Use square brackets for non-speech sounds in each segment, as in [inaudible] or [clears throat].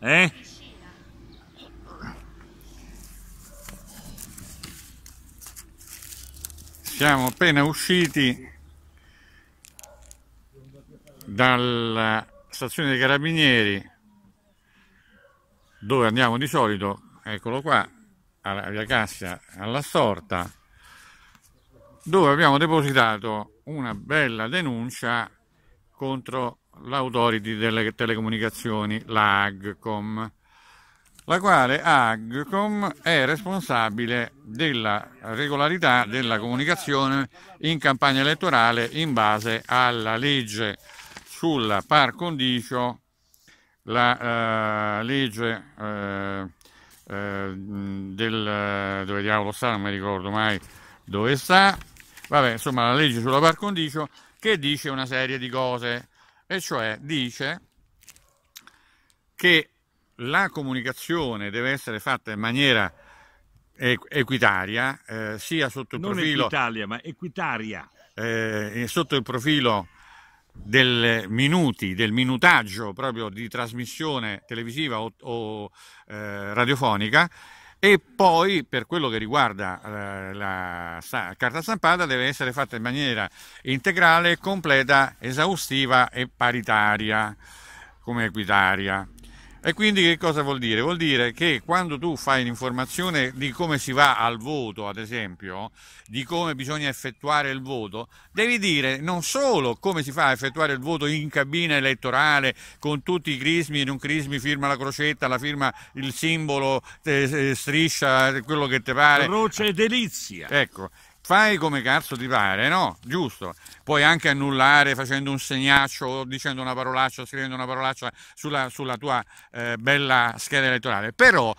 Eh? Siamo appena usciti dalla stazione dei carabinieri dove andiamo di solito, eccolo qua, a via Cassia, alla sorta, dove abbiamo depositato una bella denuncia contro l'Autority delle Telecomunicazioni, la AGCOM, la quale AGCOM è responsabile della regolarità della comunicazione in campagna elettorale in base alla legge sulla par condicio, la eh, legge eh, eh, del dove diavolo sta, non mi ricordo mai dove sta, vabbè, insomma, la legge sulla par condicio che dice una serie di cose, e cioè dice che la comunicazione deve essere fatta in maniera equitaria, eh, sia sotto il non profilo... Equitalia, ma equitaria. Eh, sotto il profilo del minuti, del minutaggio proprio di trasmissione televisiva o, o eh, radiofonica e poi per quello che riguarda eh, la sta carta stampata deve essere fatta in maniera integrale, completa, esaustiva e paritaria, come equitaria. E quindi che cosa vuol dire? Vuol dire che quando tu fai l'informazione di come si va al voto, ad esempio, di come bisogna effettuare il voto, devi dire non solo come si fa a effettuare il voto in cabina elettorale con tutti i crismi, in un crismi firma la crocetta, la firma il simbolo, te, eh, eh, striscia, quello che ti pare. Croce delizia. Ecco, fai come cazzo ti pare, no? Giusto. Puoi anche annullare facendo un segnaccio, dicendo una parolaccia, scrivendo una parolaccia sulla, sulla tua eh, bella scheda elettorale, però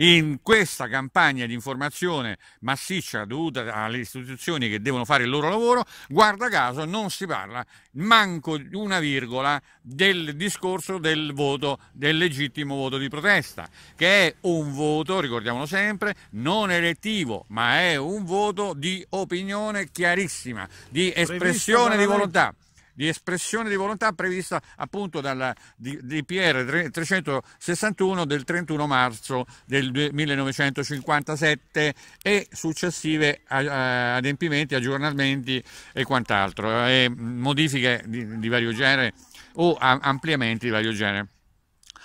in questa campagna di informazione massiccia dovuta alle istituzioni che devono fare il loro lavoro, guarda caso non si parla manco una virgola del discorso del voto, del legittimo voto di protesta, che è un voto, ricordiamolo sempre, non elettivo, ma è un voto di opinione chiarissima, di espressione di volontà di espressione di volontà prevista appunto dal DPR 361 del 31 marzo del 1957 e successive adempimenti, aggiornamenti e quant'altro, eh, e modifiche di, di vario genere o ampliamenti di vario genere.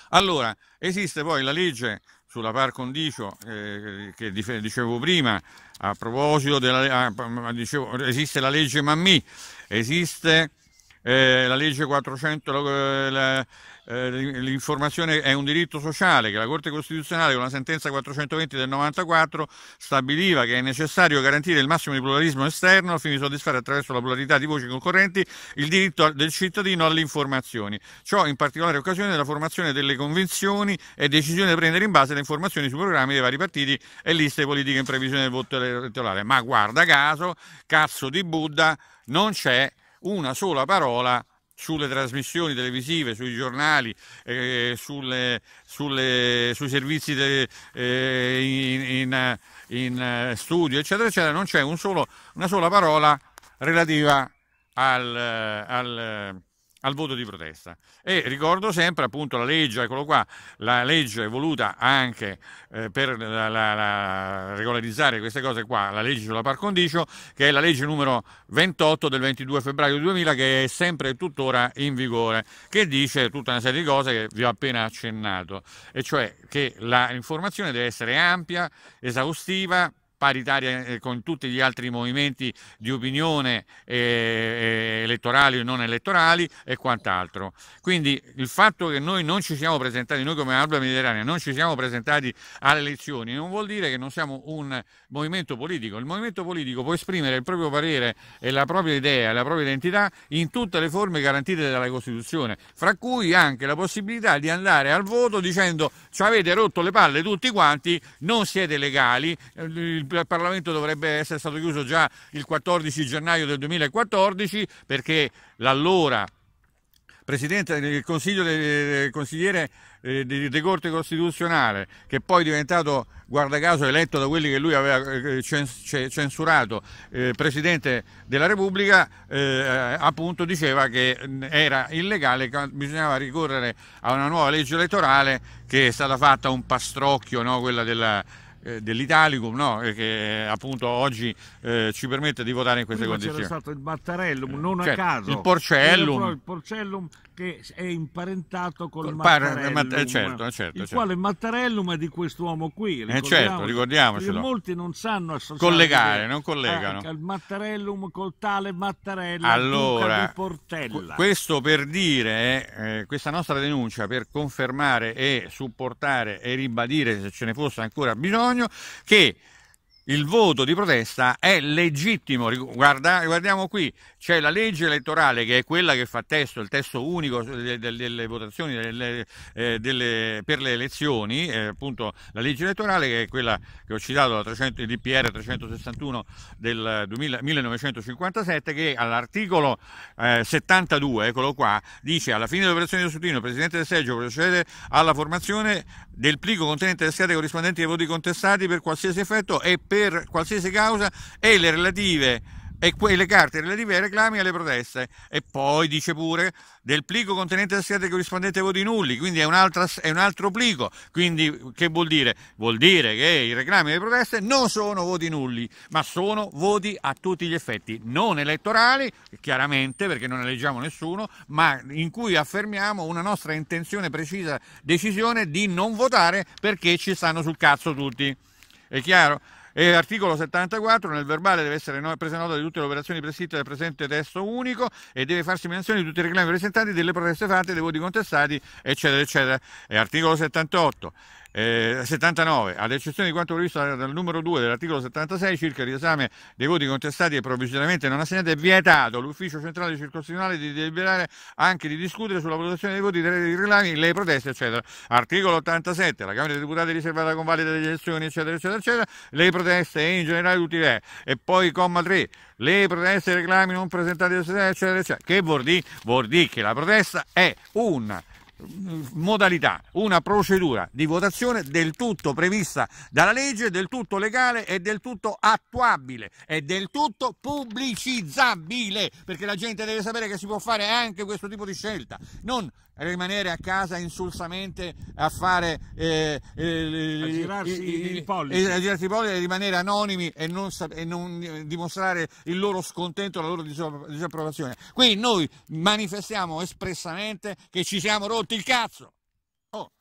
Allora, esiste poi la legge sulla par condicio eh, che dicevo prima, a proposito della, a, dicevo, esiste la legge Mammì, esiste eh, la legge 400, la, eh, l'informazione è un diritto sociale che la Corte Costituzionale con la sentenza 420 del 94 stabiliva che è necessario garantire il massimo di pluralismo esterno al fine di soddisfare attraverso la pluralità di voci concorrenti il diritto del cittadino alle informazioni. Ciò in particolare occasione della formazione delle convenzioni e decisioni da prendere in base alle informazioni sui programmi dei vari partiti e liste politiche in previsione del voto elettorale. Ma guarda caso, cazzo di Buddha, non c'è una sola parola sulle trasmissioni televisive, sui giornali, eh, sulle, sulle, sui servizi de, eh, in, in, in, eh, studio, eccetera, eccetera, non c'è un una sola parola relativa al, al al voto di protesta. E ricordo sempre appunto la legge, eccolo qua, la legge voluta anche eh, per la, la, la regolarizzare queste cose qua, la legge sulla par condicio, che è la legge numero 28 del 22 febbraio 2000 che è sempre tuttora in vigore, che dice tutta una serie di cose che vi ho appena accennato, e cioè che l'informazione deve essere ampia, esaustiva, paritaria eh, con tutti gli altri movimenti di opinione eh, eh, elettorali o non elettorali e quant'altro. Quindi il fatto che noi non ci siamo presentati, noi come Alba Mediterranea non ci siamo presentati alle elezioni non vuol dire che non siamo un movimento politico. Il movimento politico può esprimere il proprio parere e la propria idea e la propria identità in tutte le forme garantite dalla Costituzione, fra cui anche la possibilità di andare al voto dicendo ci avete rotto le palle tutti quanti, non siete legali, eh, il esempio al Parlamento dovrebbe essere stato chiuso già il 14 gennaio del 2014 perché l'allora Presidente del Consiglio del consigliere eh, di, Corte Costituzionale, che poi è diventato, guarda caso, eletto da quelli che lui aveva eh, eh, censurato, Presidente della Repubblica, appunto diceva che era illegale, che bisognava ricorrere a una nuova legge elettorale che è stata fatta un pastrocchio, no? quella della, eh, dell'Italicum no? Eh, che eh, appunto oggi eh, ci permette di votare in queste Prima condizioni. C'era stato il Battarellum, non certo, a cioè, caso. Il Porcellum. Il Porcellum che è imparentato con il Mattarellum, eh, Matt- eh, certo, eh, certo, il certo. quale Mattarellum è di quest'uomo qui. Eh certo, ricordiamocelo. Molti non sanno associare... Collegare, non collegano. Il Mattarellum col tale Mattarella, allora, di Portella. Questo per dire, eh, questa nostra denuncia per confermare e supportare e ribadire, se ce ne fosse ancora bisogno, che il voto di protesta è legittimo. Guarda, guardiamo qui, c'è la legge elettorale che è quella che fa testo, il testo unico delle, delle votazioni delle, eh, delle, per le elezioni, eh, appunto la legge elettorale che è quella che ho citato, la 300, il DPR 361 del 2000, 1957, che all'articolo eh, 72, eccolo qua, dice alla fine dell'operazione di scrutinio il Presidente del Seggio procede alla formazione del plico contenente le schede corrispondenti ai voti contestati per qualsiasi effetto e per per qualsiasi causa e le relative e quelle carte relative ai reclami e alle proteste. E poi dice pure del plico contenente la scheda corrispondente ai voti nulli, quindi è un, altro, è un altro plico. Quindi che vuol dire? Vuol dire che i reclami e le proteste non sono voti nulli, ma sono voti a tutti gli effetti, non elettorali, chiaramente perché non eleggiamo nessuno, ma in cui affermiamo una nostra intenzione precisa decisione di non votare perché ci stanno sul cazzo tutti. È chiaro? E articolo 74, nel verbale deve essere presa nota di tutte le operazioni prescritte dal presente testo unico e deve farsi menzione di tutti i reclami presentati, delle proteste fatte, dei voti contestati, eccetera, eccetera. E articolo 78 eh, 79, ad eccezione di quanto previsto dal numero 2 dell'articolo 76 circa il riesame dei voti contestati e provvisoriamente non assegnati, è vietato all'ufficio centrale circostituzionale di deliberare anche di discutere sulla valutazione dei voti, dei reclami, le proteste, eccetera. Articolo 87, la Camera dei Deputati è riservata con valida delle elezioni, eccetera, eccetera, eccetera, le proteste e in generale tutti le. E poi comma 3, le proteste e reclami non presentati, eccetera, eccetera. Che vuol dire? Vuol dire che la protesta è una modalità, una procedura di votazione del tutto prevista dalla legge, del tutto legale e del tutto attuabile e del tutto pubblicizzabile, perché la gente deve sapere che si può fare anche questo tipo di scelta, non rimanere a casa insulsamente a fare eh, eh, eh, a girarsi i, pollici e rimanere anonimi e non, e non, eh, dimostrare il loro scontento la loro disapprovazione qui noi manifestiamo espressamente che ci siamo rotti il cazzo oh.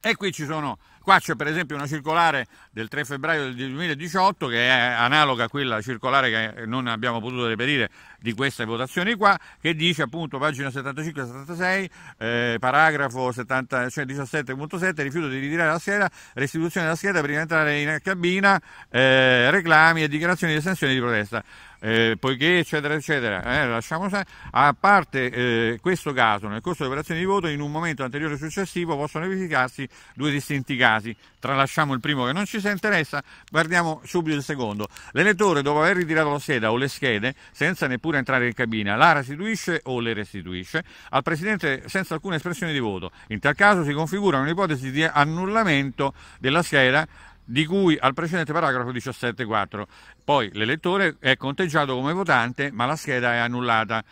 e qui ci sono Qua c'è per esempio una circolare del 3 febbraio del 2018 che è analoga a quella circolare che non abbiamo potuto reperire di queste votazioni qua, che dice appunto pagina 75-76, eh, paragrafo 17.7, cioè rifiuto di ritirare la scheda, restituzione della scheda prima di entrare in cabina, eh, reclami e dichiarazioni di estensione di protesta. Eh, poiché eccetera eccetera eh, lasciamo a parte eh, questo caso nel corso delle operazioni di voto in un momento anteriore o successivo possono verificarsi due distinti casi casi tralasciamo il primo che non ci si interessa, guardiamo subito il secondo. L'elettore dopo aver ritirato la scheda o le schede, senza neppure entrare in cabina, la restituisce o le restituisce al Presidente senza alcuna espressione di voto. In tal caso si configura un'ipotesi di annullamento della scheda di cui al precedente paragrafo 17.4. Poi l'elettore è conteggiato come votante, ma la scheda è annullata.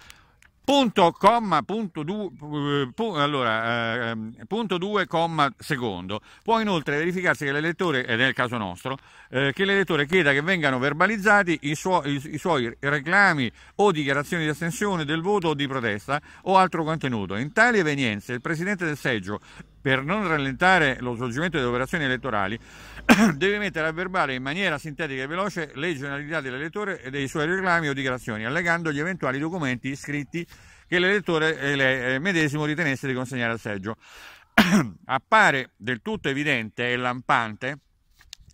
Punto, comma, eh, ehm, punto, due pu, allora, eh, punto 2, comma secondo. Può inoltre verificarsi che l'elettore, ed è il caso nostro, eh, che l'elettore chieda che vengano verbalizzati i, suo, i, i suoi reclami o dichiarazioni di astensione del voto o di protesta o altro contenuto. In tali evenienze il Presidente del seggio per non rallentare lo svolgimento delle operazioni elettorali, [clears throat] deve mettere a verbale in maniera sintetica e veloce le generalità dell'elettore e dei suoi reclami o dichiarazioni, allegando gli eventuali documenti scritti che l'elettore eh, medesimo ritenesse di consegnare al seggio. [clears throat] Appare del tutto evidente e lampante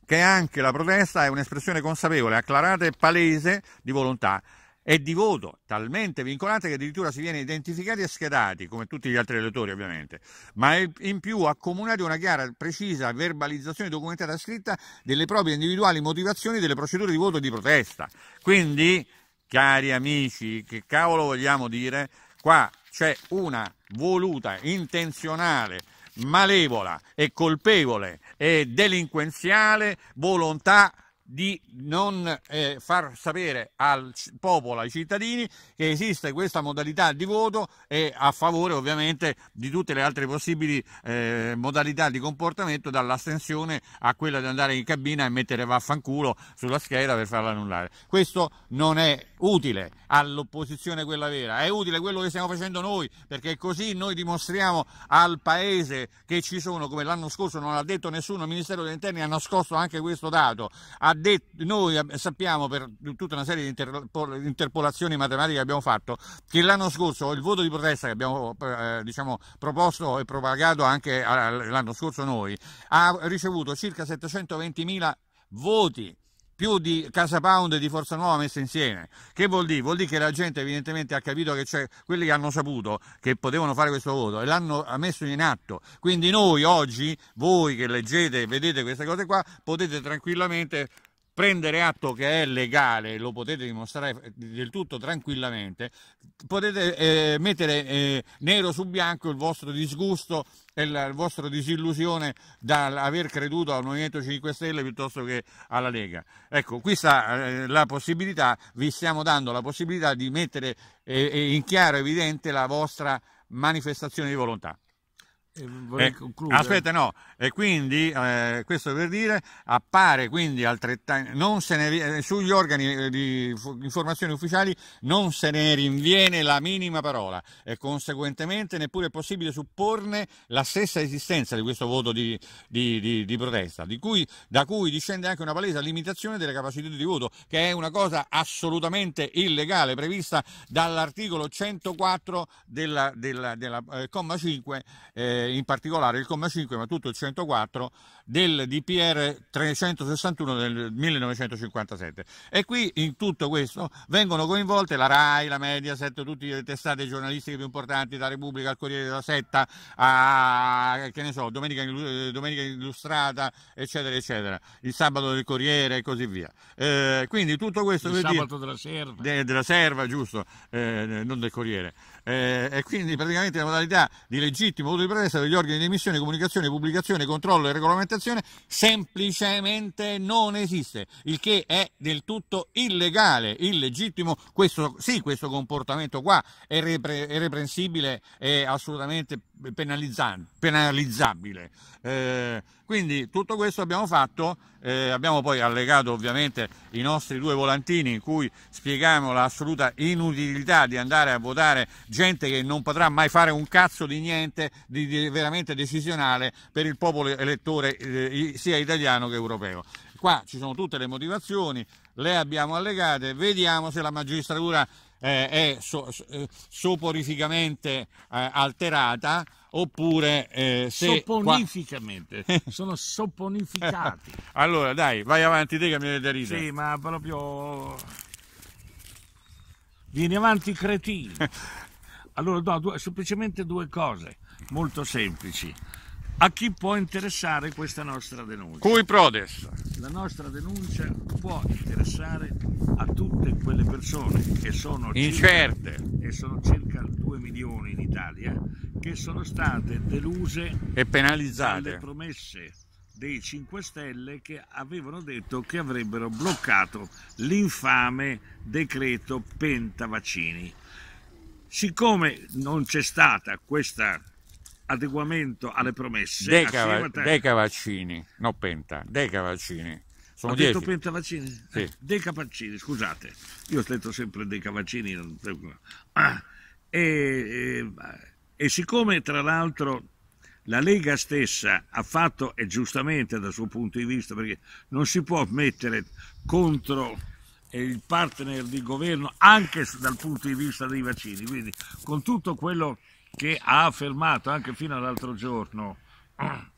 che anche la protesta è un'espressione consapevole, acclarata e palese di volontà e di voto talmente vincolante che addirittura si viene identificati e schedati, come tutti gli altri elettori ovviamente, ma in più accomunati una chiara, precisa verbalizzazione documentata scritta delle proprie individuali motivazioni delle procedure di voto e di protesta. Quindi, cari amici, che cavolo vogliamo dire? Qua c'è una voluta, intenzionale, malevola e colpevole e delinquenziale volontà di non eh, far sapere al popolo, ai cittadini, che esiste questa modalità di voto e a favore ovviamente di tutte le altre possibili eh, modalità di comportamento, dall'astensione a quella di andare in cabina e mettere vaffanculo sulla scheda per farla annullare. Questo non è utile all'opposizione quella vera, è utile quello che stiamo facendo noi, perché così noi dimostriamo al Paese che ci sono, come l'anno scorso non l'ha detto nessuno, il Ministero degli Interni ha nascosto anche questo dato, detto, noi sappiamo per tutta una serie di interpolazioni matematiche che abbiamo fatto che l'anno scorso il voto di protesta che abbiamo eh, diciamo, proposto e propagato anche l'anno scorso noi ha ricevuto circa 720.000 voti più di Casa Pound e di Forza Nuova messe insieme. Che vuol dire? Vuol dire che la gente evidentemente ha capito che c'è quelli che hanno saputo che potevano fare questo voto e l'hanno messo in atto. Quindi noi oggi, voi che leggete e vedete queste cose qua, potete tranquillamente prendere atto che è legale, lo potete dimostrare eh, del tutto tranquillamente, potete eh, mettere eh, nero su bianco il vostro disgusto e la, vostra vostro disillusione dall'aver creduto al Movimento 5 Stelle piuttosto che alla Lega. Ecco, qui sta eh, la possibilità, vi stiamo dando la possibilità di mettere eh, eh, in chiaro e evidente la vostra manifestazione di volontà. Eh, aspetta, no, e quindi eh, questo per dire appare quindi altrettanto ne, eh, sugli organi eh, di informazioni ufficiali non se ne rinviene la minima parola e conseguentemente neppure è possibile supporne la stessa esistenza di questo voto di, di, di, di protesta, cui, da cui discende anche una palese limitazione delle capacità di voto, che è una cosa assolutamente illegale prevista dall'articolo 104 della, della, della eh, comma 5 eh, in particolare il comma 5, ma tutto il 104 del DPR 361 del 1957. E qui in tutto questo vengono coinvolte la RAI, la Mediaset, tutte le testate giornalistiche più importanti, da Repubblica al Corriere della Setta, a che ne so, Domenica, eh, Domenica Illustrata, eccetera, eccetera, il sabato del Corriere e così via. Eh, quindi tutto questo... Il sabato dire, della Serva. De, della Serva, giusto, eh, non del Corriere. Eh, e quindi praticamente la modalità di legittimo voto di protesta richiesta degli organi di emissione, comunicazione, pubblicazione, controllo e regolamentazione semplicemente non esiste, il che è del tutto illegale, illegittimo. Questo, sì, questo comportamento qua è, repre- è reprensibile, è assolutamente penalizzabile. Eh, quindi tutto questo abbiamo fatto, eh, abbiamo poi allegato ovviamente i nostri due volantini in cui spieghiamo l'assoluta inutilità di andare a votare gente che non potrà mai fare un cazzo di niente di, di veramente decisionale per il popolo elettore eh, sia italiano che europeo. Qua ci sono tutte le motivazioni, le abbiamo allegate, vediamo se la magistratura è so, eh, soporificamente eh, alterata oppure eh, se soponificamente qua... [laughs] sono soponificati [laughs] allora dai vai avanti te che mi avete riso sì ma proprio vieni avanti cretino [laughs] allora no due, semplicemente due cose molto semplici a chi può interessare questa nostra denuncia. Cui prodes? La nostra denuncia può interessare a tutte quelle persone che sono incerte circa, e sono circa 2 milioni in Italia che sono state deluse e penalizzate dalle promesse dei 5 Stelle che avevano detto che avrebbero bloccato l'infame decreto Pentavaccini. Siccome non c'è stata questa adeguamento alle promesse. Decava, Deca vaccini, no penta, Deca vaccini. Sono Ho dieci. penta vaccini? Sì. Eh, Deca vaccini, scusate. Io ho detto sempre Deca vaccini. Non... Ah, e, e, eh, e siccome tra l'altro la Lega stessa ha fatto, e giustamente dal suo punto di vista, perché non si può mettere contro eh, il partner di governo anche dal punto di vista dei vaccini, quindi con tutto quello che ha affermato anche fino all'altro giorno [clears throat]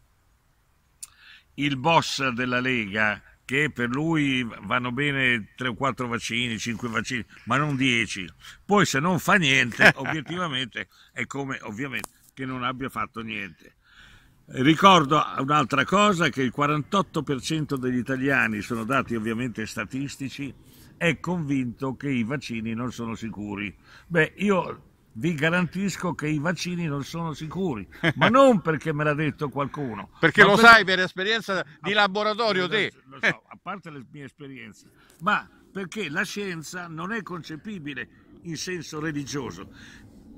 il boss della Lega che per lui vanno bene 3 o 4 vaccini, 5 vaccini, ma non 10. Poi se non fa niente, [laughs] obiettivamente è come ovviamente che non abbia fatto niente. Ricordo un'altra cosa che il 48% degli italiani, sono dati ovviamente statistici, è convinto che i vaccini non sono sicuri. Beh, io vi garantisco che i vaccini non sono sicuri, ma non [laughs] perché me l'ha detto qualcuno. Perché lo per... sai per esperienza di a... Ah, laboratorio te. Lo so, [laughs] a parte le mie esperienze, ma perché la scienza non è concepibile in senso religioso.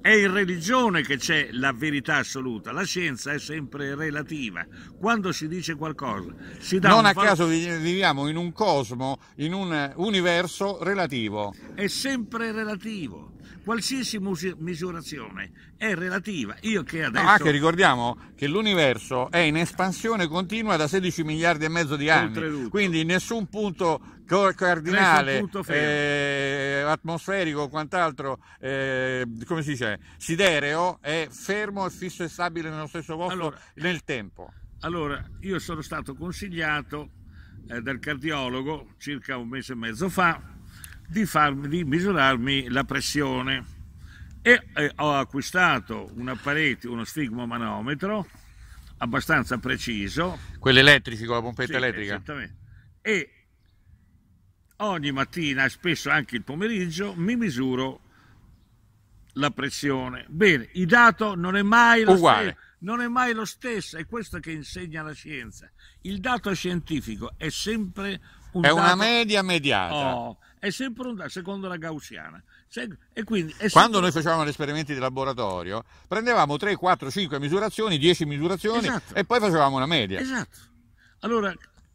È in religione che c'è la verità assoluta, la scienza è sempre relativa. Quando si dice qualcosa, si dà Non a caso viviamo in un cosmo, in un universo relativo. È sempre relativo qualsiasi misurazione è relativa. Io che adesso... No, anche ricordiamo che l'universo è in espansione continua da 16 miliardi e mezzo di anni, quindi nessun punto cardinale, punto eh, atmosferico o quant'altro, eh, come si dice, sidereo, è fermo e fisso e stabile nello stesso posto allora, nel tempo. Allora, io sono stato consigliato eh, dal cardiologo circa un mese e mezzo fa di, farmi, di misurarmi la pressione e eh, ho acquistato un apparecchio, uno sfigmomanometro abbastanza preciso. Quello elettrico, con la pompetta sì, elettrica? Esattamente. E ogni mattina, e spesso anche il pomeriggio, mi misuro la pressione. Bene, il dato non è mai lo Uguale. stesso. Non è mai lo stesso, è questo che insegna la scienza. Il dato scientifico è sempre un è dato... una media mediata. Oh, è sempre un, secondo la gaussiana. E quindi sempre... Quando noi facevamo gli esperimenti di laboratorio, prendevamo 3, 4, 5 misurazioni, 10 misurazioni esatto. e poi facevamo una media. Esatto. Allora,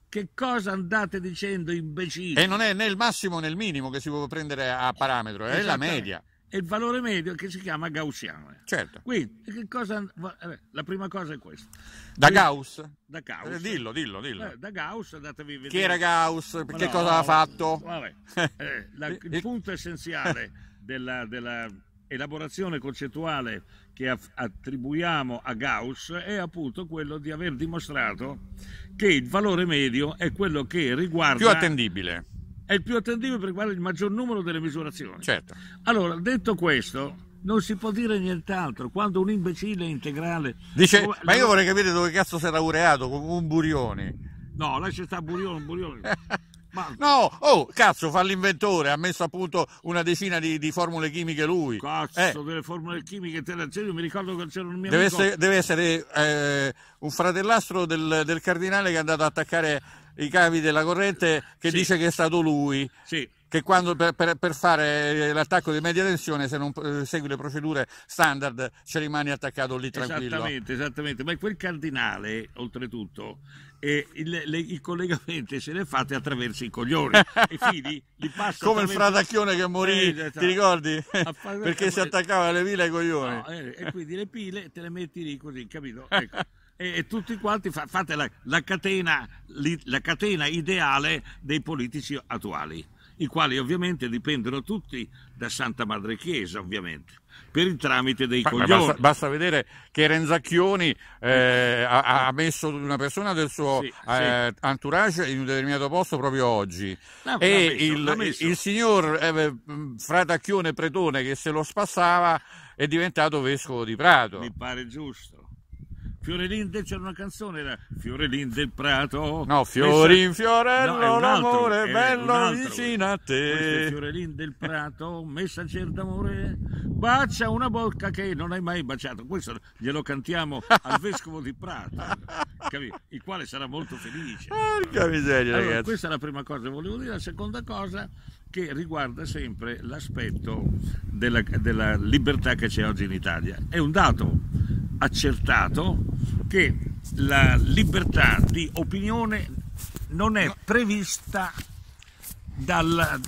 che cosa andate dicendo imbecilli? E non è né il massimo né il minimo che si può prendere a parametro, è la media e il valore medio che si chiama gaussiano. Certo. Quindi, cosa, eh, la prima cosa è questa. Da Quindi, Gauss? Da Gauss. Eh, dillo, dillo, dillo. Eh, da Gauss, andatevi vedere. Chi era Gauss? No, che cosa ha fatto? Vabbè. [laughs] Eh, la, il punto essenziale della, della elaborazione concettuale che attribuiamo a Gauss è appunto quello di aver dimostrato che il valore medio è quello che riguarda più attendibile è il più attendibile perché vale il maggior numero delle misurazioni. Certo. Allora, detto questo, non si può dire nient'altro quando un imbecille integrale dice come... ma io vorrei capire dove cazzo si è laureato con un burione. no là lascia stare Burioni Burioni [laughs] ma... no oh cazzo fa l'inventore ha messo a punto una decina di, di formule chimiche lui cazzo eh. delle formule chimiche te le mi ricordo che c'era un mio deve amico... essere, deve essere eh, un fratellastro del, del, cardinale che è andato ad attaccare i cavi della corrente che sì. dice che è stato lui. Sì. Che quando per, per, per fare eh, l'attacco di media tensione, se non eh, segui le procedure standard, ci rimani attaccato lì tranquillo. Esattamente, esattamente. Ma quel cardinale, oltretutto, eh, il, le, i collegamenti se ne fate attraverso i coglioni. [laughs] I fili li passa Come il fratacchione che morì, eh, esatto. ti ricordi? [laughs] Perché si attaccava alle pile ai coglioni. No, eh, e quindi le pile te le metti lì così, capito? [laughs] Ecco e, e tutti quanti fa, fate la, la, catena, la catena ideale dei politici attuali, i quali ovviamente dipendono tutti da Santa Madre Chiesa, ovviamente per il tramite dei coglioni. Basta, basta vedere che Renzacchioni eh, ha, ha, messo una persona del suo sì, eh, sì. entourage in un determinato posto proprio oggi no, e messo, il, il, signor eh, Fratacchione Pretone che se lo spassava è diventato vescovo di Prato. Mi pare giusto. Fiorelin del c'era una canzone, era Fiorelin del Prato. No, Fiorin Fiorello, no, l'amore bello vicino a te. Fiorelin del Prato, messaggero d'amore, bacia una bocca che non hai mai baciato. Questo glielo cantiamo al vescovo di Prato, il quale sarà molto felice. Porca ah, miseria, allora, ragazzi. Questa è la prima cosa che volevo dire. La seconda cosa che riguarda sempre l'aspetto della, della libertà che c'è oggi in Italia. È un dato accertato che la libertà di opinione non è prevista dal,